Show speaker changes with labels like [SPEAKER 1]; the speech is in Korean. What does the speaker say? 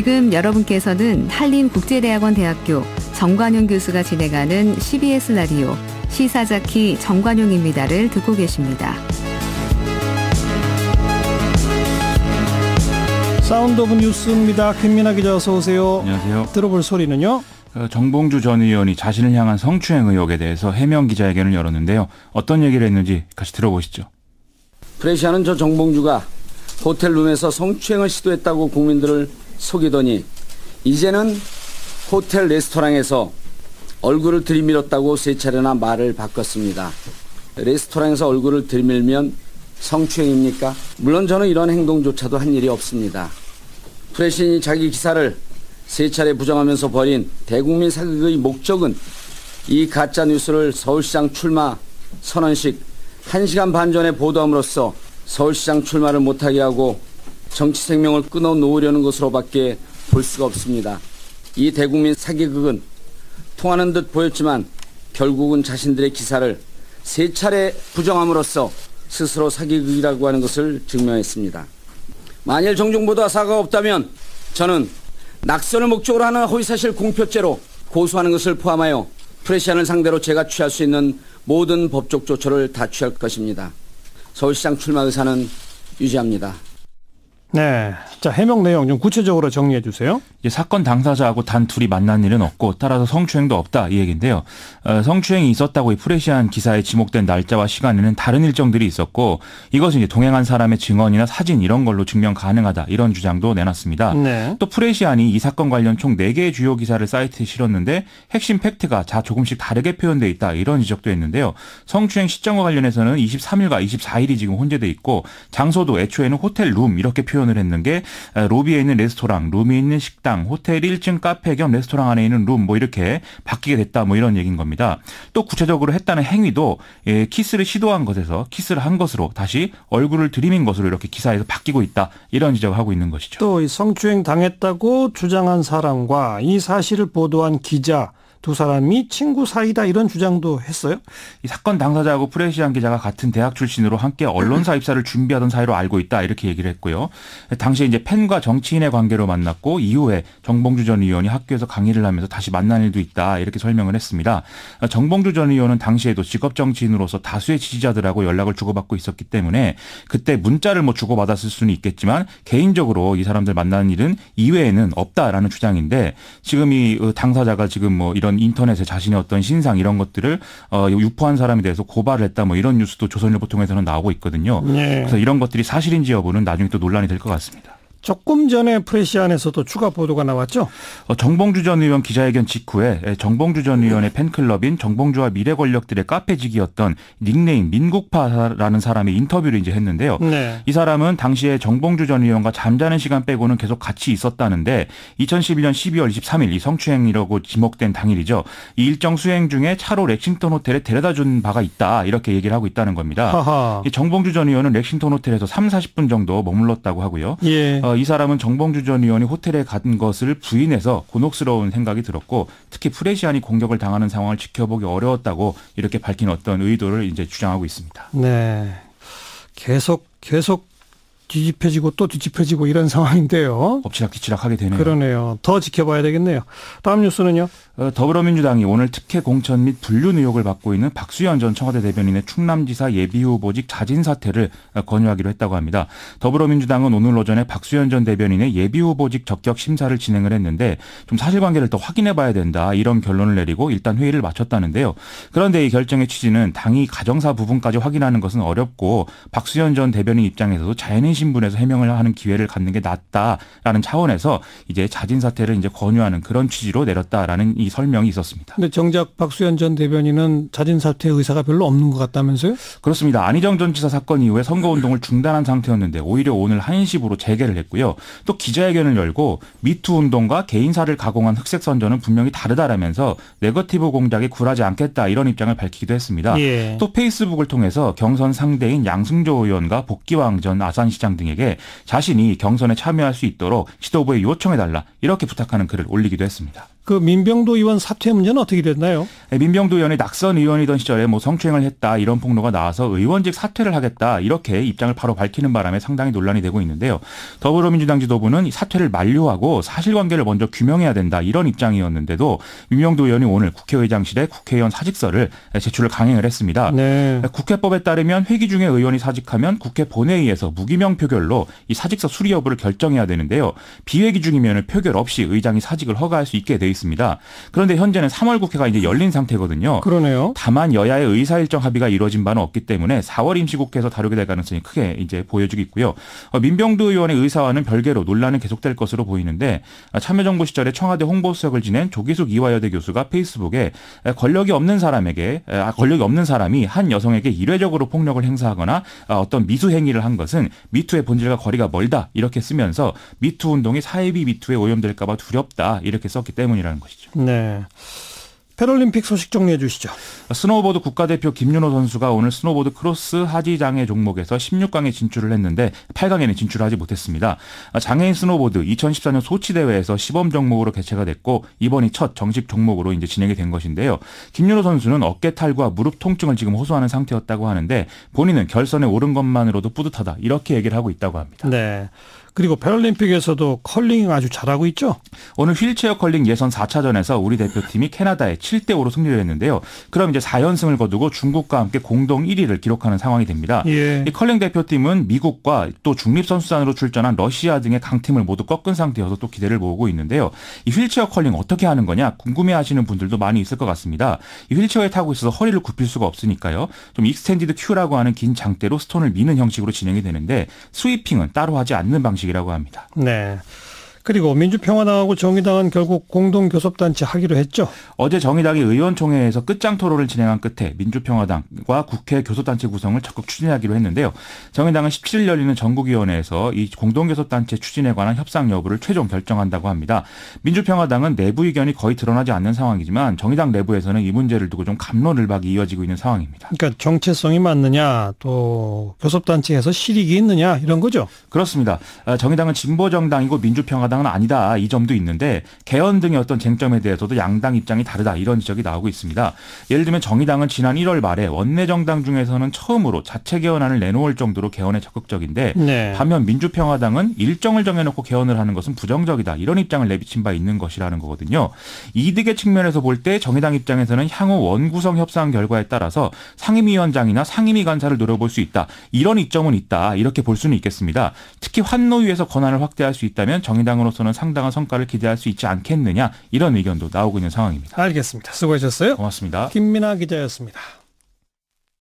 [SPEAKER 1] 지금 여러분께서는 한림국제대학원 대학교 정관용 교수가 진행하는 CBS 라디오 시사자키 정관용입니다를 듣고 계십니다. 사운드 오브
[SPEAKER 2] 뉴스입니다. 김민아 기자 어서 오세요. 안녕하세요. 들어볼 소리는요. 어, 정봉주 전 의원이 자신을 향한 성추행 의혹에 대해서 해명 기자회견을 열었는데요. 어떤 얘기를 했는지 같이 들어보시죠.
[SPEAKER 1] 프레시아는 저 정봉주가 호텔 룸에서 성추행을 시도했다고 국민들을 속이더니 이제는 호텔 레스토랑에서 얼굴을 들이밀었다고 세 차례나 말을 바꿨습니다. 레스토랑에서 얼굴을 들이밀면 성추행입니까? 물론 저는 이런 행동조차도 한 일이 없습니다. 프레신이 자기 기사를 세 차례 부정하면서 벌인 대국민 사극의 목적은 이 가짜 뉴스를 서울시장 출마 선언식 1시간 반 전에 보도함으로써 서울시장 출마를 못하게 하고 정치 생명을 끊어놓으려는 것으로밖에 볼 수가 없습니다. 이 대국민 사기극은 통하는 듯 보였지만 결국은 자신들의 기사를 세 차례 부정함으로써 스스로 사기극이라고 하는 것을 증명했습니다. 만일 정종보다 사과가 없다면 저는 낙선을 목적으로 하는 허위사실 공표죄로 고소하는 것을 포함하여 프레시안을 상대로 제가 취할 수 있는 모든 법적 조처를 다 취할 것입니다. 서울시장 출마 의사는 유지합니다.
[SPEAKER 2] 네. 자, 해명 내용 좀 구체적으로 정리해 주세요. 이제 사건 당사자하고 단 둘이 만난 일은 없고 따라서 성추행도 없다 이 얘기인데요. 어, 성추행이 있었다고 이 프레시안 기사에 지목된 날짜와 시간에는 다른 일정들이 있었고 이것은 이제 동행한 사람의 증언이나 사진 이런 걸로 증명 가능하다 이런 주장도 내놨습니다. 네. 또 프레시안이 이 사건 관련 총 4개의 주요 기사를 사이트에 실었는데 핵심 팩트가 자 조금씩 다르게 표현돼 있다 이런 지적도 했는데요. 성추행 시점과 관련해서는 23일과 24일이 지금 혼재돼 있고 장소도 애초에는 호텔 룸 이렇게 표현 표현을 했는 게 로비에 있는 레스토랑, 룸이 있는 식당, 호텔 1층 카페 겸 레스토랑 안에 있는 룸 뭐 이렇게 바뀌게 됐다 뭐 이런 얘기인 겁니다. 또 구체적으로 했다는 행위도 예, 키스를 시도한 것에서 키스를 한 것으로 다시 얼굴을 들이민 것으로 이렇게 기사에서 바뀌고 있다 이런 지적을 하고 있는 것이죠. 또 성추행 당했다고 주장한 사람과 이 사실을 보도한 기자 두 사람이 친구 사이다 이런 주장도 했어요. 이 사건 당사자하고 프레시안 기자가 같은 대학 출신으로 함께 언론사 입사를 준비하던 사이로 알고 있다 이렇게 얘기를 했고요. 당시에 이제 팬과 정치인의 관계로 만났고 이후에 정봉주 전 의원이 학교에서 강의를 하면서 다시 만난 일도 있다 이렇게 설명을 했습니다. 정봉주 전 의원은 당시에도 직업 정치인으로서 다수의 지지자들하고 연락을 주고받고 있었기 때문에 그때 문자를 뭐 주고받았을 수는 있겠지만 개인적으로 이 사람들 만나는 일은 이외에는 없다라는 주장인데 지금 이 어, 당사자가 지금 뭐 이런 이런 인터넷에 자신의 어떤 신상 이런 것들을 어, 유포한 사람에 대해서 고발을 했다 뭐 이런 뉴스도 조선일보 통해서는 나오고 있거든요. 네. 그래서 이런 것들이 사실인지 여부는 나중에 또 논란이 될 것 같습니다. 조금 전에 프레시안에서도 추가 보도가 나왔죠. 어, 정봉주 전 의원 기자회견 직후에 예, 정봉주 전 의원의 팬클럽인 정봉주와 미래 권력들의 카페직이었던 닉네임 민국파라는 사람의 인터뷰를 이제 했는데요. 네. 이 사람은 당시에 정봉주 전 의원과 잠자는 시간 빼고는 계속 같이 있었다는데 2011년 12월 23일 이 성추행이라고 지목된 당일이죠. 이 일정 수행 중에 차로 렉싱턴 호텔에 데려다 준 바가 있다 이렇게 얘기를 하고 있다는 겁니다. 하하. 정봉주 전 의원은 렉싱턴 호텔에서 3, 40분 정도 머물렀다고 하고요. 예. 어, 어, 이 사람은 정봉주 전 의원이 호텔에 간 것을 부인해서 곤혹스러운 생각이 들었고 특히 프레시안이 공격을 당하는 상황을 지켜보기 어려웠다고 이렇게 밝힌 어떤 의도를 이제 주장하고 있습니다. 네. 계속 계속 뒤집혀지고 또 뒤집혀지고 이런 상황인데요. 엎치락뒤치락 하게 되네요. 그러네요. 더 지켜봐야 되겠네요. 다음 뉴스는요. 어, 더불어민주당이 오늘 특혜 공천 및 분류 의혹을 받고 있는 박수현 전 청와대 대변인의 충남지사 예비후보직 자진 사퇴를 권유하기로 했다고 합니다. 더불어민주당은 오늘 오전에 박수현 전 대변인의 예비후보직 적격 심사를 진행을 했는데 좀 사실관계를 더 확인해봐야 된다 이런 결론을 내리고 일단 회의를 마쳤다는데요. 그런데 이 결정의 취지는 당이 가정사 부분까지 확인하는 것은 어렵고 박수현 전 대변인 입장에서도 자연인 신분에서 해명을 하는 기회를 갖는 게 낫다라는 차원에서 이제 자진 사퇴를 이제 권유하는 그런 취지로 내렸다라는 이 설명이 있었습니다. 근데 정작 박수현 전 대변인은 자진 사퇴 의사가 별로 없는 것 같다면서요? 그렇습니다. 안희정 전 지사 사건 이후에 선거 운동을 중단한 상태였는데 오히려 오늘 1시부로 재개를 했고요. 또 기자회견을 열고 미투 운동과 개인사를 가공한 흑색 선전은 분명히 다르다라면서 네거티브 공작에 굴하지 않겠다 이런 입장을 밝히기도 했습니다. 예. 또 페이스북을 통해서 경선 상대인 양승조 의원과 복귀왕 전 아산시장 시장 등에게 자신이 경선에 참여할 수 있도록 지도부에 요청해달라 이렇게 부탁하는 글을 올리기도 했습니다. 그 민병도 의원 사퇴 문제는 어떻게 됐나요? 네, 민병도 의원이 낙선 의원이던 시절에 뭐 성추행을 했다 이런 폭로가 나와서 의원직 사퇴를 하겠다 이렇게 입장을 바로 밝히는 바람에 상당히 논란이 되고 있는데요. 더불어민주당 지도부는 사퇴를 만료하고 사실관계를 먼저 규명해야 된다 이런 입장이었는데도 민병도 의원이 오늘 국회의장실에 국회의원 사직서를 제출을 강행을 했습니다. 네. 네. 국회법에 따르면 회기 중에 의원이 사직하면 국회 본회의에서 무기명 표결로 이 사직서 수리 여부를 결정해야 되는데요. 비회기 중이면 표결 없이 의장이 사직을 허가할 수 있게 돼 있습니다. 있습니다. 그런데 현재는 3월 국회가 이제 열린 상태거든요. 그러네요. 다만 여야의 의사 일정 합의가 이루어진 바는 없기 때문에 4월 임시국회에서 다루게 될 가능성이 크게 이제 보여지고 있고요. 어, 민병두 의원의 의사와는 별개로 논란은 계속될 것으로 보이는데 아, 참여정부 시절에 청와대 홍보수석을 지낸 조기숙 이화여대 교수가 페이스북에 권력이 없는 사람에게 아, 권력이 없는 사람이 한 여성에게 이례적으로 폭력을 행사하거나 아, 어떤 미수 행위를 한 것은 미투의 본질과 거리가 멀다 이렇게 쓰면서 미투 운동이 사이비 미투에 오염될까봐 두렵다 이렇게 썼기 때문이라. 상황이라는 것이죠. 네. 패럴림픽 소식 정리해 주시죠. 스노우보드 국가대표 김윤호 선수가 오늘 스노우보드 크로스 하지 장애 종목에서 16강에 진출을 했는데 8강에는 진출하지 못했습니다. 장애인 스노우보드 2014년 소치 대회에서 시범 종목으로 개최가 됐고 이번이 첫 정식 종목으로 이제 진행이 된 것인데요. 김윤호 선수는 어깨 탈과 무릎 통증을 지금 호소하는 상태였다고 하는데 본인은 결선에 오른 것만으로도 뿌듯하다 이렇게 얘기를 하고 있다고 합니다. 네. 그리고 패럴림픽에서도 컬링 아주 잘하고 있죠. 오늘 휠체어 컬링 예선 4차전에서 우리 대표팀이 캐나다에 7대 5로 승리를 했는데요. 그럼 이제 4연승을 거두고 중국과 함께 공동 1위를 기록하는 상황이 됩니다. 예. 이 컬링 대표팀은 미국과 또 중립 선수단으로 출전한 러시아 등의 강팀을 모두 꺾은 상태여서 또 기대를 모으고 있는데요. 이 휠체어 컬링 어떻게 하는 거냐 궁금해하시는 분들도 많이 있을 것 같습니다. 이 휠체어에 타고 있어서 허리를 굽힐 수가 없으니까요. 좀 익스텐디드 큐라고 하는 긴 장대로 스톤을 미는 형식으로 진행이 되는데 스위핑은 따로 하지 않는 방식. 방식이라고 합니다. 네. 그리고 민주평화당하고 정의당은 결국 공동교섭단체 하기로 했죠. 어제 정의당이 의원총회에서 끝장 토론을 진행한 끝에 민주평화당과 국회 교섭단체 구성을 적극 추진하기로 했는데요. 정의당은 17일 열리는 전국위원회에서 이 공동교섭단체 추진에 관한 협상 여부를 최종 결정한다고 합니다. 민주평화당은 내부 의견이 거의 드러나지 않는 상황이지만 정의당 내부에서는 이 문제를 두고 좀 감론을박이 이어지고 있는 상황입니다. 그러니까 정체성이 맞느냐 또 교섭단체에서 실익이 있느냐 이런 거죠. 그렇습니다. 아, 정의당은 진보정당이고 민주평화당 양당은 아니다 이 점도 있는데 개헌 등의 어떤 쟁점에 대해서도 양당 입장이 다르다 이런 지적이 나오고 있습니다. 예를 들면 정의당은 지난 1월 말에 원내 정당 중에서는 처음으로 자체 개헌안을 내놓을 정도로 개헌에 적극적인데 네. 반면 민주평화당은 일정을 정해놓고 개헌을 하는 것은 부정적이다 이런 입장을 내비친 바 있는 것이라는 거거든요. 이득의 측면에서 볼 때 정의당 입장에서는 향후 원구성 협상 결과에 따라서 상임위원장이나 상임위 간사를 노려볼 수 있다 이런 이점은 있다 이렇게 볼 수는 있겠습니다. 특히 환노위에서 권한을 확대할 수 있다면 정의당 입장으로서는 상당한 성과를 기대할 수 있지 않겠느냐 이런 의견도 나오고 있는 상황입니다. 알겠습니다. 수고하셨어요. 고맙습니다. 김민아 기자였습니다.